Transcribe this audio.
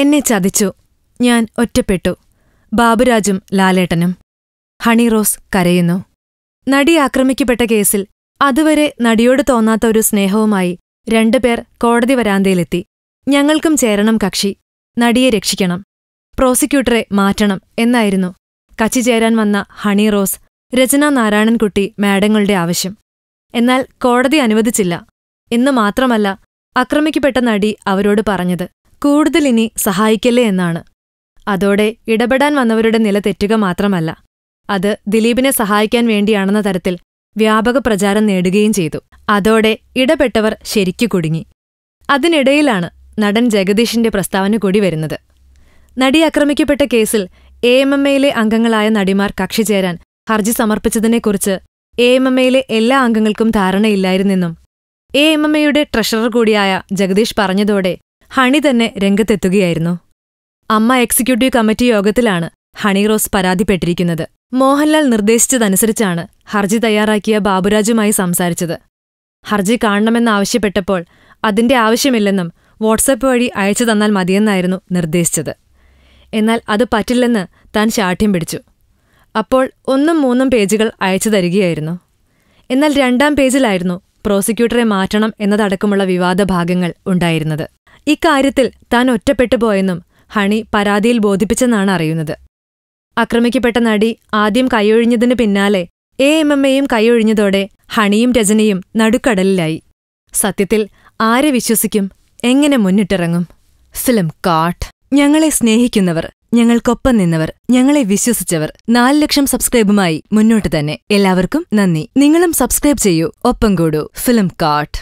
എന്നെ ചതിച്ചു ഞാൻ ഒറ്റപ്പെട്ടു ബാബുരാജും ലാലേട്ടനും ഹണിറോസ് കരയുന്നു നടി ആക്രമിക്കപ്പെട്ട കേസിൽ അതുവരെ നടിയോട് തോന്നാത്ത ഒരു സ്നേഹവുമായി രണ്ടുപേർ കോടതി വരാന്തയിലെത്തി ഞങ്ങൾക്കും ചേരണം കക്ഷി നടിയെ രക്ഷിക്കണം പ്രോസിക്യൂട്ടറെ മാറ്റണം എന്നായിരുന്നു കച്ചി ചേരാൻ വന്ന ഹണി റോസ് രചന നാരായണൻകുട്ടി മാഡങ്ങളുടെ ആവശ്യം എന്നാൽ കോടതി അനുവദിച്ചില്ല എന്നു മാത്രമല്ല ആക്രമിക്കപ്പെട്ട നടി അവരോട് പറഞ്ഞത് കൂടുതൽ ഇനി സഹായിക്കല്ലേ എന്നാണ് അതോടെ ഇടപെടാൻ വന്നവരുടെ നില തെറ്റുക മാത്രമല്ല അത് ദിലീപിനെ സഹായിക്കാൻ വേണ്ടിയാണെന്ന തരത്തിൽ വ്യാപക പ്രചാരം നേടുകയും ചെയ്തു അതോടെ ഇടപെട്ടവർ ശരിക്കു കുടുങ്ങി അതിനിടയിലാണ് നടൻ ജഗദീഷിന്റെ പ്രസ്താവന കൂടി വരുന്നത് നടി ആക്രമിക്കപ്പെട്ട കേസിൽ എ എം എം എയിലെ അംഗങ്ങളായ നടിമാർ കക്ഷി ചേരാൻ ഹർജി സമർപ്പിച്ചതിനെക്കുറിച്ച് എ എം എം എയിലെ എല്ലാ അംഗങ്ങൾക്കും ധാരണയില്ലായിരുന്നെന്നും എ എം എം എയുടെ ട്രഷറർ കൂടിയായ ജഗദീഷ് പറഞ്ഞതോടെ ഹണി തന്നെ രംഗത്തെത്തുകയായിരുന്നു അമ്മ എക്സിക്യൂട്ടീവ് കമ്മിറ്റി യോഗത്തിലാണ് ഹണി റോസ് പരാതിപ്പെട്ടിരിക്കുന്നത് മോഹൻലാൽ നിർദ്ദേശിച്ചതനുസരിച്ചാണ് ഹർജി തയ്യാറാക്കിയ ബാബുരാജുമായി സംസാരിച്ചത് ഹർജി കാണണമെന്നാവശ്യപ്പെട്ടപ്പോൾ അതിന്റെ ആവശ്യമില്ലെന്നും വാട്സപ്പ് വഴി അയച്ചു തന്നാൽ മതിയെന്നായിരുന്നു നിർദ്ദേശിച്ചത് എന്നാൽ അത് പറ്റില്ലെന്ന് താൻ ശാഠ്യം പിടിച്ചു അപ്പോൾ ഒന്നും മൂന്നും പേജുകൾ അയച്ചു തരികയായിരുന്നു എന്നാൽ രണ്ടാം പേജിലായിരുന്നു പ്രോസിക്യൂട്ടറെ മാറ്റണം എന്നതടക്കമുള്ള വിവാദ ഭാഗങ്ങൾ ഉണ്ടായിരുന്നത് ഇക്കാര്യത്തിൽ താൻ ഒറ്റപ്പെട്ടു പോയെന്നും ഹണി പരാതിയിൽ ബോധിപ്പിച്ചെന്നാണ് അറിയുന്നത് ആക്രമിക്കപ്പെട്ട നടി ആദ്യം കൈയൊഴിഞ്ഞതിന് പിന്നാലെ എ എം എം എയും കൈയൊഴിഞ്ഞതോടെ ഹണിയും രജനിയും നടുക്കടലിലായി സത്യത്തിൽ ആരെ വിശ്വസിക്കും എങ്ങനെ മുന്നിട്ടിറങ്ങും ഫിലിം കാട്ട് ഞങ്ങളെ സ്നേഹിക്കുന്നവർ ഞങ്ങൾക്കൊപ്പം നിന്നവർ ഞങ്ങളെ വിശ്വസിച്ചവർ നാല് ലക്ഷം സബ്സ്ക്രൈബുമായി മുന്നോട്ട് തന്നെ എല്ലാവർക്കും നന്ദി നിങ്ങളും സബ്സ്ക്രൈബ് ചെയ്യൂ ഒപ്പം കൂടൂ ഫിലിം കാട്ട്